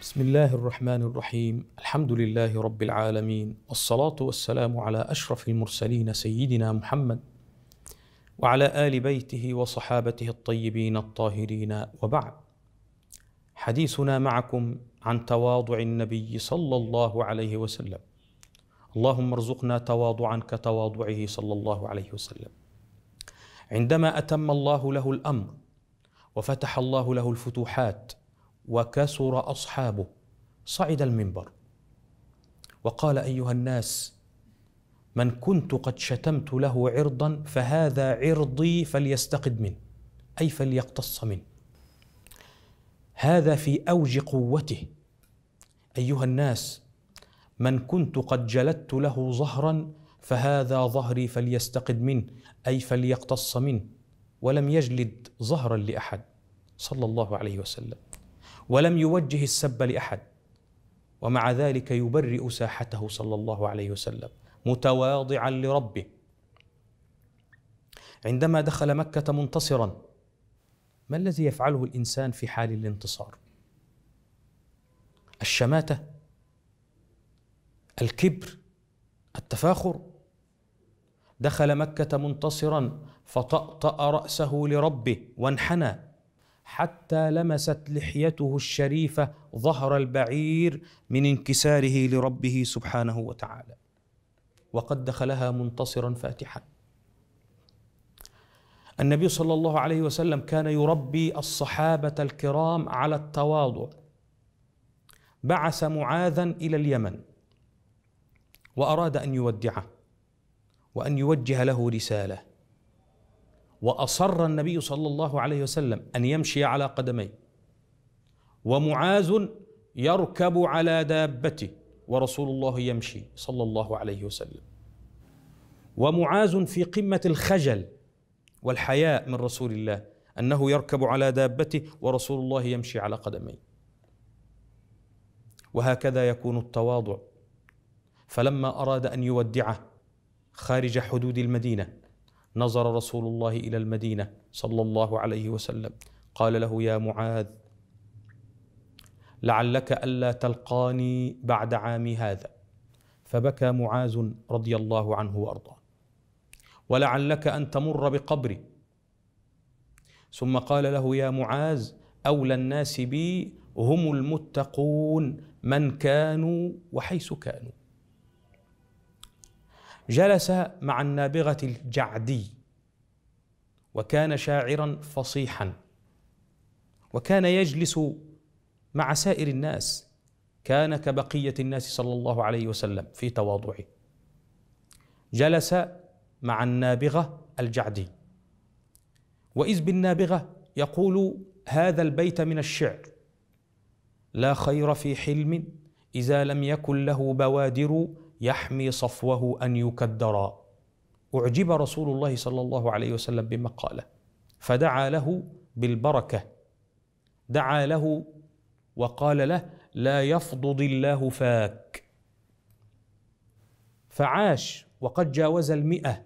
بسم الله الرحمن الرحيم الحمد لله رب العالمين والصلاة والسلام على أشرف المرسلين سيدنا محمد وعلى آل بيته وصحابته الطيبين الطاهرين وبعد حديثنا معكم عن تواضع النبي صلى الله عليه وسلم اللهم ارزقنا تواضعا كتواضعه صلى الله عليه وسلم عندما أتم الله له الأمر وفتح الله له الفتوحات وكسر اصحابه صعد المنبر وقال ايها الناس من كنت قد شتمت له عرضا فهذا عرضي فليستقد منه اي فليقتص منه هذا في اوج قوته ايها الناس من كنت قد جلدت له ظهرا فهذا ظهري فليستقد منه اي فليقتص منه ولم يجلد ظهرا لاحد صلى الله عليه وسلم ولم يوجه السب لاحد ومع ذلك يبرئ ساحته صلى الله عليه وسلم متواضعا لربه عندما دخل مكه منتصرا ما الذي يفعله الانسان في حال الانتصار الشماته الكبر التفاخر دخل مكه منتصرا فطاطا راسه لربه وانحنى حتى لمست لحيته الشريفه ظهر البعير من انكساره لربه سبحانه وتعالى وقد دخلها منتصرا فاتحا النبي صلى الله عليه وسلم كان يربي الصحابه الكرام على التواضع بعث معاذا الى اليمن واراد ان يودعه وان يوجه له رساله واصر النبي صلى الله عليه وسلم ان يمشي على قدميه ومعاذ يركب على دابته ورسول الله يمشي صلى الله عليه وسلم ومعاذ في قمه الخجل والحياء من رسول الله انه يركب على دابته ورسول الله يمشي على قدميه وهكذا يكون التواضع فلما اراد ان يودعه خارج حدود المدينه نظر رسول الله الى المدينه صلى الله عليه وسلم قال له يا معاذ لعلك الا تلقاني بعد عامي هذا فبكى معاذ رضي الله عنه وارضاه ولعلك ان تمر بقبري ثم قال له يا معاذ اولى الناس بي هم المتقون من كانوا وحيث كانوا جلس مع النابغة الجعدي وكان شاعرا فصيحا وكان يجلس مع سائر الناس كان كبقية الناس صلى الله عليه وسلم في تواضعه جلس مع النابغة الجعدي وإذ بالنابغة يقول هذا البيت من الشعر لا خير في حلم إذا لم يكن له بوادر يحمي صفوه ان يكدرا اعجب رسول الله صلى الله عليه وسلم بما قاله فدعا له بالبركه دعا له وقال له لا يفضض الله فاك فعاش وقد جاوز المئه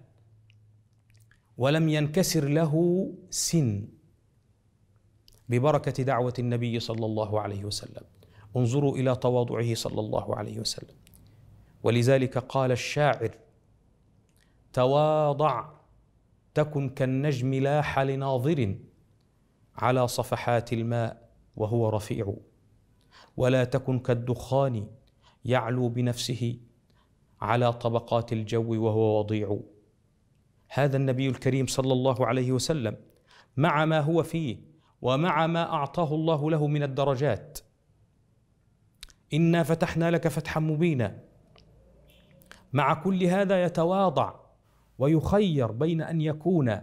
ولم ينكسر له سن ببركه دعوه النبي صلى الله عليه وسلم انظروا الى تواضعه صلى الله عليه وسلم ولذلك قال الشاعر تواضع تكن كالنجم لاح لناظر على صفحات الماء وهو رفيع ولا تكن كالدخان يعلو بنفسه على طبقات الجو وهو وضيع هذا النبي الكريم صلى الله عليه وسلم مع ما هو فيه ومع ما اعطاه الله له من الدرجات انا فتحنا لك فتحا مبينا مع كل هذا يتواضع ويخير بين ان يكون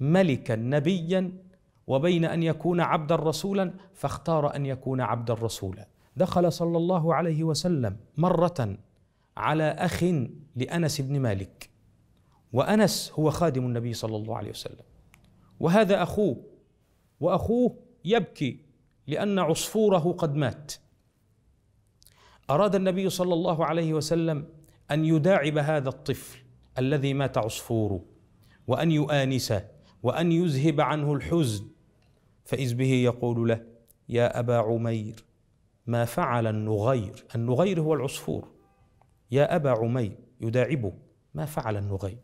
ملكا نبيا وبين ان يكون عبدا رسولا فاختار ان يكون عبدا رسولا دخل صلى الله عليه وسلم مره على اخ لانس بن مالك وانس هو خادم النبي صلى الله عليه وسلم وهذا اخوه واخوه يبكي لان عصفوره قد مات اراد النبي صلى الله عليه وسلم ان يداعب هذا الطفل الذي مات عصفوره وان يؤانسه وان يذهب عنه الحزن فاذ به يقول له يا ابا عمير ما فعل النغير النغير هو العصفور يا ابا عمير يداعبه ما فعل النغير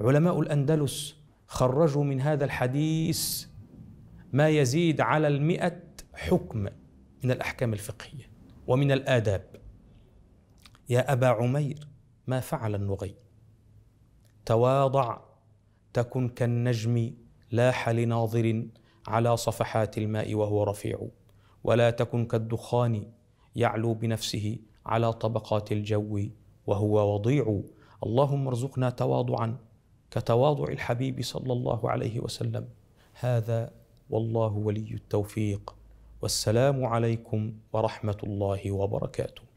علماء الاندلس خرجوا من هذا الحديث ما يزيد على المئة حكم من الأحكام الفقهية ومن الآداب يا أبا عمير ما فعل النغي تواضع تكن كالنجم لاح لناظر على صفحات الماء وهو رفيع ولا تكن كالدخان يعلو بنفسه على طبقات الجو وهو وضيع اللهم ارزقنا تواضعا كتواضع الحبيب صلى الله عليه وسلم هذا والله ولي التوفيق والسلام عليكم ورحمه الله وبركاته